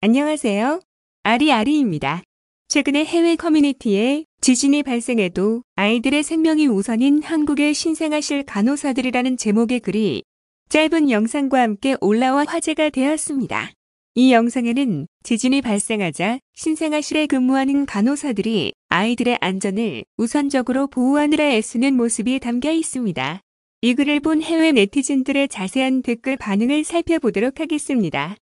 안녕하세요. 아리아리입니다. 최근에 해외 커뮤니티에 지진이 발생해도 아이들의 생명이 우선인 한국에 신생하실 간호사들이라는 제목의 글이 짧은 영상과 함께 올라와 화제가 되었습니다. 이 영상에는 지진이 발생하자 신생아실에 근무하는 간호사들이 아이들의 안전을 우선적으로 보호하느라 애쓰는 모습이 담겨 있습니다. 이 글을 본 해외 네티즌들의 자세한 댓글 반응을 살펴보도록 하겠습니다.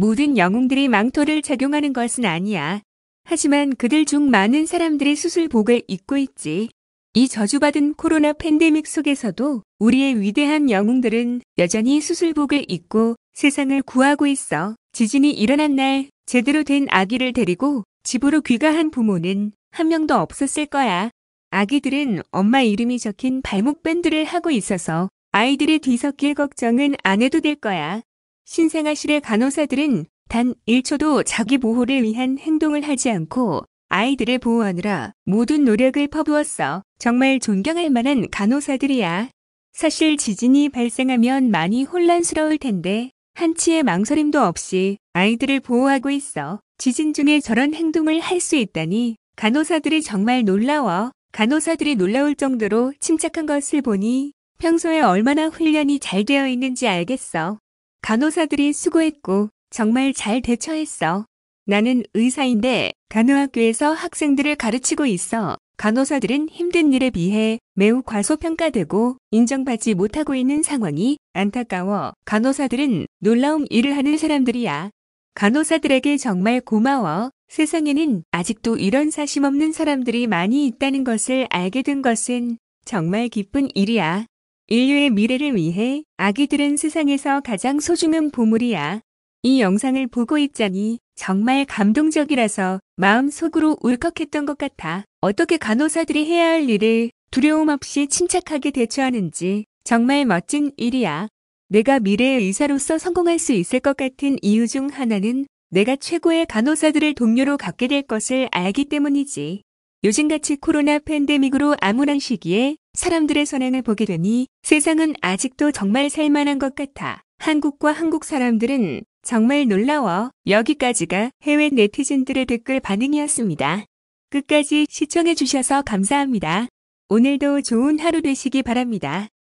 모든 영웅들이 망토를 착용하는 것은 아니야. 하지만 그들 중 많은 사람들이 수술복을 입고 있지. 이 저주받은 코로나 팬데믹 속에서도 우리의 위대한 영웅들은 여전히 수술복을 입고 세상을 구하고 있어. 지진이 일어난 날 제대로 된 아기를 데리고 집으로 귀가한 부모는 한 명도 없었을 거야. 아기들은 엄마 이름이 적힌 발목 밴드를 하고 있어서 아이들의 뒤섞일 걱정은 안 해도 될 거야. 신생아실의 간호사들은 단 1초도 자기 보호를 위한 행동을 하지 않고 아이들을 보호하느라 모든 노력을 퍼부었어. 정말 존경할 만한 간호사들이야. 사실 지진이 발생하면 많이 혼란스러울 텐데 한치의 망설임도 없이 아이들을 보호하고 있어. 지진 중에 저런 행동을 할 수 있다니 간호사들이 정말 놀라워. 간호사들이 놀라울 정도로 침착한 것을 보니 평소에 얼마나 훈련이 잘 되어 있는지 알겠어. 간호사들이 수고했고 정말 잘 대처했어. 나는 의사인데 간호학교에서 학생들을 가르치고 있어. 간호사들은 힘든 일에 비해 매우 과소평가되고 인정받지 못하고 있는 상황이 안타까워. 간호사들은 놀라움 일을 하는 사람들이야. 간호사들에게 정말 고마워. 세상에는 아직도 이런 사심 없는 사람들이 많이 있다는 것을 알게 된 것은 정말 기쁜 일이야. 인류의 미래를 위해 아기들은 세상에서 가장 소중한 보물이야. 이 영상을 보고 있자니 정말 감동적이라서 마음속으로 울컥했던 것 같아. 어떻게 간호사들이 해야 할 일을 두려움 없이 침착하게 대처하는지 정말 멋진 일이야. 내가 미래의 의사로서 성공할 수 있을 것 같은 이유 중 하나는 내가 최고의 간호사들을 동료로 갖게 될 것을 알기 때문이지. 요즘같이 코로나 팬데믹으로 암울한 시기에 사람들의 선행을 보게 되니 세상은 아직도 정말 살만한 것 같아. 한국과 한국 사람들은 정말 놀라워. 여기까지가 해외 네티즌들의 댓글 반응이었습니다. 끝까지 시청해주셔서 감사합니다. 오늘도 좋은 하루 되시기 바랍니다.